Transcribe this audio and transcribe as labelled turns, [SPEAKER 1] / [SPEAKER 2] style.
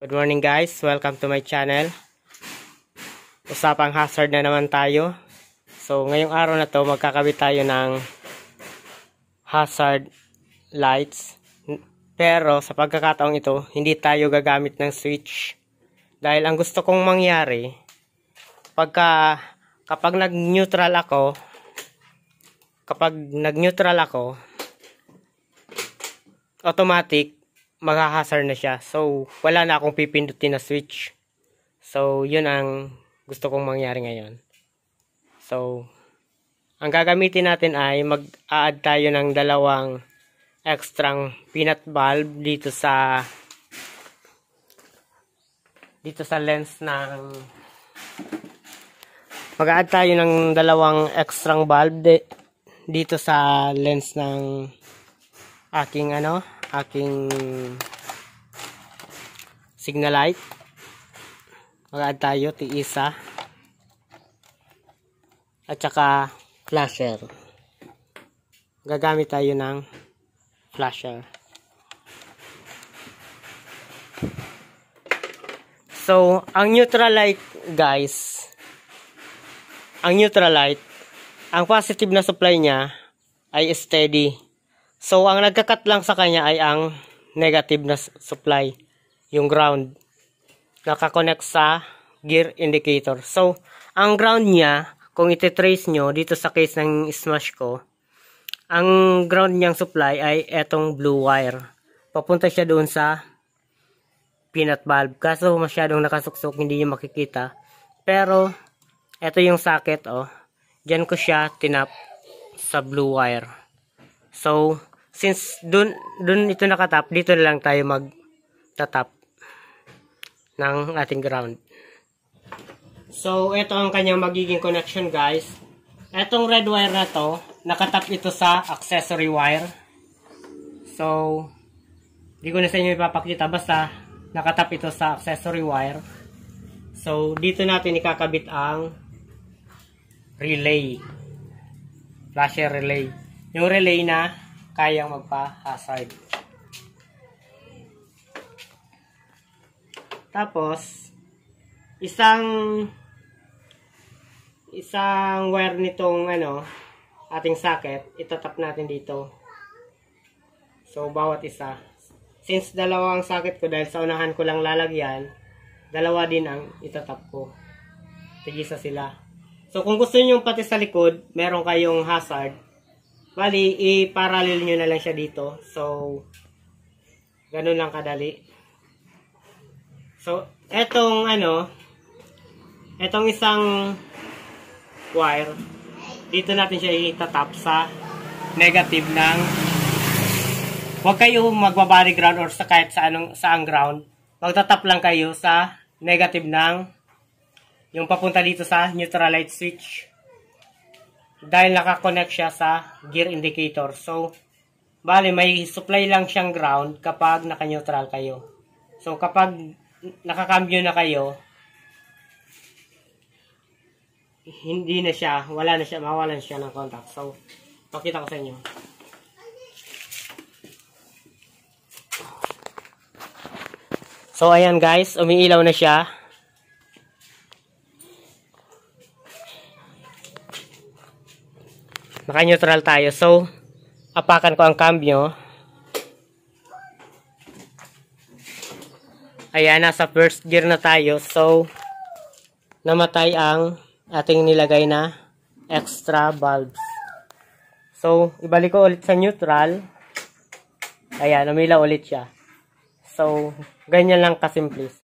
[SPEAKER 1] Good morning guys, welcome to my channel Usapang hazard na naman tayo So ngayong araw na to magkakabit tayo ng hazard lights Pero sa pagkakataong ito, hindi tayo gagamit ng switch Dahil ang gusto kong mangyari Pagka, kapag nag-neutral ako Kapag nag-neutral ako Automatic maghahasar na siya. So, wala na akong pipindutin na switch. So, yun ang gusto kong mangyari ngayon. So, ang gagamitin natin ay mag-add tayo ng dalawang extrang peanut valve dito sa dito sa lens ng mag-add tayo ng dalawang extrang valve de, dito sa lens ng aking ano aking signal light mag-add tayo tiisa at saka flasher gagamit tayo ng flasher so ang neutral light guys ang neutral light ang positive na supply niya ay steady So, ang nagkakat lang sa kanya ay ang negative na supply, yung ground. Nakakonect sa gear indicator. So, ang ground niya, kung iti-trace nyo dito sa case ng smash ko, ang ground niyang supply ay etong blue wire. Papunta siya doon sa peanut valve. Kaso masyadong nakasuksok, hindi niya makikita. Pero, eto yung socket, oh. Diyan ko siya tinap sa blue wire. So, since dun, dun ito nakatap, dito na lang tayo magtatap ng ating ground. So, ito ang kanyang magiging connection guys. Etong red wire na to, nakatap ito sa accessory wire. So, hindi ko na sa inyo ipapakita basta nakatap ito sa accessory wire. So, dito natin ikakabit ang relay. Flasher relay. Yung relay na kayang magpa-hazard. Tapos, isang isang wire nitong ano, ating socket, itatap natin dito. So, bawat isa. Since dalawa ang socket ko dahil sa unahan ko lang lalagyan, dalawa din ang itatap ko. Tigisa sila. So, kung gusto nyo pati sa likod, meron kayong hazard, Bali, i-parallel nyo na lang siya dito. So, ganun lang kadali. So, etong ano, etong isang wire, dito natin siya itatap sa negative ng huwag kayo magbabari ground or sa kahit sa anong sa ground. Magtatap lang kayo sa negative ng yung papunta dito sa neutralized switch dahil nakakonect siya sa gear indicator. So, bali may supply lang siyang ground kapag naka-neutral kayo. So, kapag nakakambyo na kayo, hindi na siya, wala na siya, mawalan siya ng contact. So, pakita ko sa inyo. So, ayan guys, umiilaw na siya. naka-neutral tayo. So, apakan ko ang cambio. Ayan, nasa first gear na tayo. So, namatay ang ating nilagay na extra valves. So, ibalik ko ulit sa neutral. Ayan, namila ulit siya. So, ganyan lang kasimple.